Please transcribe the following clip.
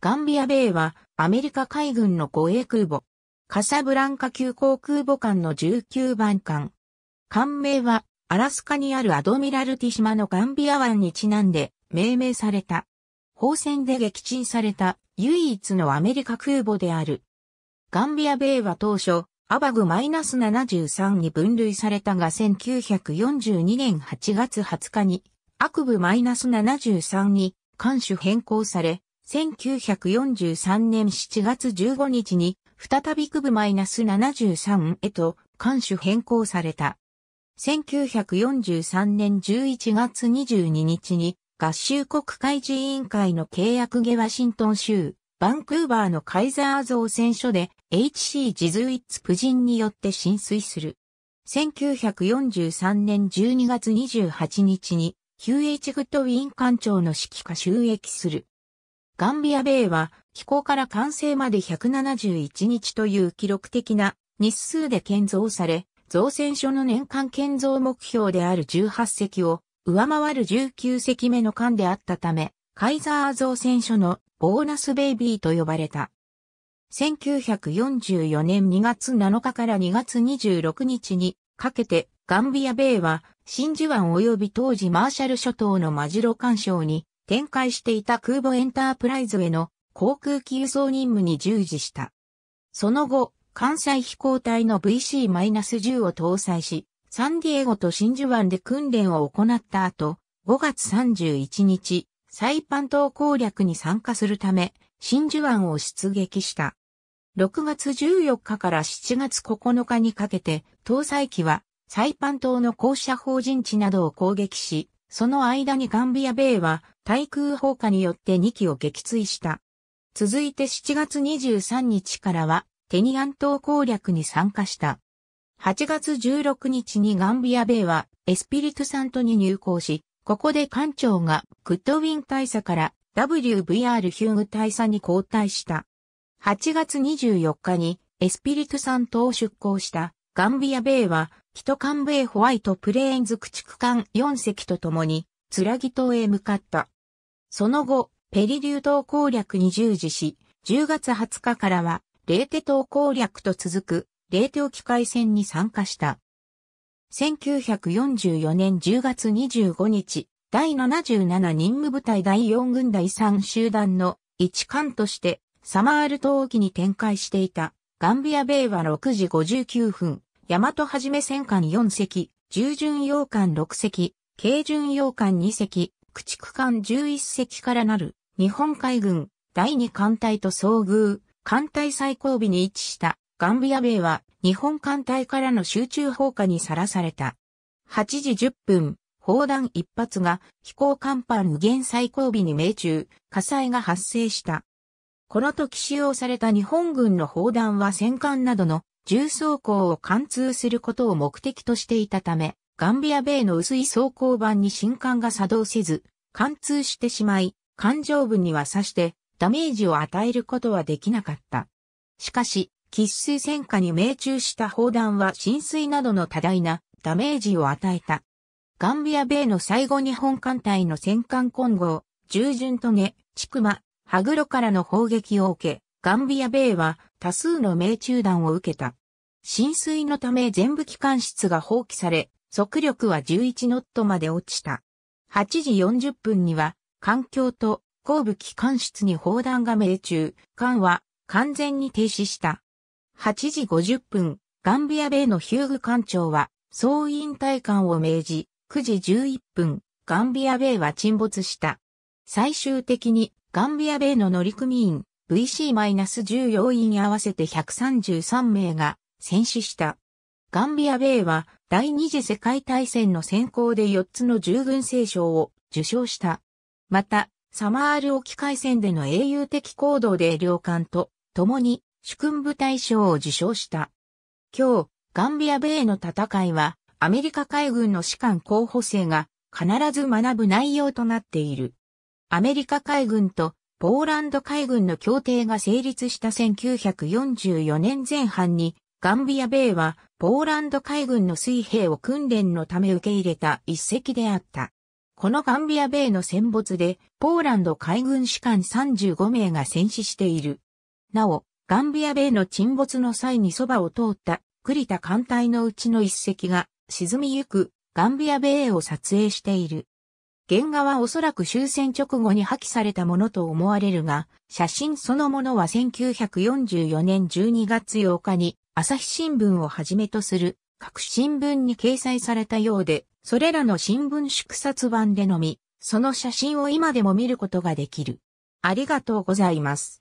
ガンビア米はアメリカ海軍の護衛空母。カサブランカ急航空母艦の19番艦。艦名はアラスカにあるアドミラルティ島のガンビア湾にちなんで命名された。砲戦で撃沈された唯一のアメリカ空母である。ガンビア米は当初、アバグ -73 に分類されたが1942年8月20日に、アクブ -73 に艦種変更され、1943年7月15日に、再び区部マイナス -73 へと、艦種変更された。1943年11月22日に、合衆国会議委員会の契約下ワシントン州、バンクーバーのカイザー造船所で HC ジズイッツ夫人によって浸水する。1943年12月28日に QH グッドウィン艦長の指揮下収益する。ガンビア米は飛行から完成まで171日という記録的な日数で建造され、造船所の年間建造目標である18隻を上回る19隻目の艦であったため、カイザー造船所のボーナスベイビーと呼ばれた。1944年2月7日から2月26日にかけてガンビア米は真珠湾及び当時マーシャル諸島のマジロ干渉に展開していた空母エンタープライズへの航空機輸送任務に従事した。その後、関西飛行隊の VC-10 を搭載し、サンディエゴと真珠湾で訓練を行った後、5月31日、サイパン島攻略に参加するため、真珠湾を出撃した。6月14日から7月9日にかけて、搭載機は、サイパン島の公社法人地などを攻撃し、その間にガンビア米は、対空砲火によって2機を撃墜した。続いて7月23日からは、テニアン島攻略に参加した。8月16日にガンビア米は、エスピリトサントに入港し、ここで艦長がグッドウィン大佐から WVR ヒューグ大佐に交代した。8月24日にエスピリトサントを出港したガンビア米は、キトカン米ホワイトプレーンズ駆逐艦4隻と共に、ツラギ島へ向かった。その後、ペリリュー島攻略に従事し、10月20日からは、レーテ島攻略と続く、レーテ沖海戦に参加した。1944年10月25日、第77任務部隊第4軍第3集団の一艦として、サマール島沖に展開していた、ガンビア米は6時59分、大和はじめ戦艦4隻、従順洋艦6隻、軽巡洋艦2隻、駆逐艦11隻からなる日本海軍第2艦隊と遭遇、艦隊最後尾に位置したガンビア米は日本艦隊からの集中砲火にさらされた。8時10分、砲弾一発が飛行甲板無限最後尾に命中、火災が発生した。この時使用された日本軍の砲弾は戦艦などの重装甲を貫通することを目的としていたため、ガンビア米の薄い装甲板に新艦が作動せず、貫通してしまい、艦上部には刺してダメージを与えることはできなかった。しかし、喫水戦火に命中した砲弾は浸水などの多大なダメージを与えた。ガンビア米の最後日本艦隊の戦艦混合、従順とね、ちくま、羽黒からの砲撃を受け、ガンビア米は多数の命中弾を受けた。浸水のため全部機関室が放棄され、速力は11ノットまで落ちた。8時40分には、環境と後部機関室に砲弾が命中、艦は完全に停止した。8時50分、ガンビア米のヒューグ艦長は、総員退艦を命じ、9時11分、ガンビア米は沈没した。最終的に、ガンビア米の乗組員、VC-14 員合わせて133名が戦死した。ガンビア米は第二次世界大戦の先行で4つの従軍聖章を受賞した。また、サマール沖海戦での英雄的行動で領艦と共に主君部隊賞を受賞した。今日、ガンビア米の戦いは、アメリカ海軍の士官候補生が必ず学ぶ内容となっている。アメリカ海軍とポーランド海軍の協定が成立した1944年前半に、ガンビア米はポーランド海軍の水兵を訓練のため受け入れた一隻であった。このガンビア米の戦没で、ポーランド海軍士官35名が戦死している。なお、ガンビア米の沈没の際にそばを通った栗田艦隊のうちの一隻が沈みゆくガンビア米を撮影している。原画はおそらく終戦直後に破棄されたものと思われるが、写真そのものは1944年12月8日に朝日新聞をはじめとする各新聞に掲載されたようで、それらの新聞縮刷版でのみ、その写真を今でも見ることができる。ありがとうございます。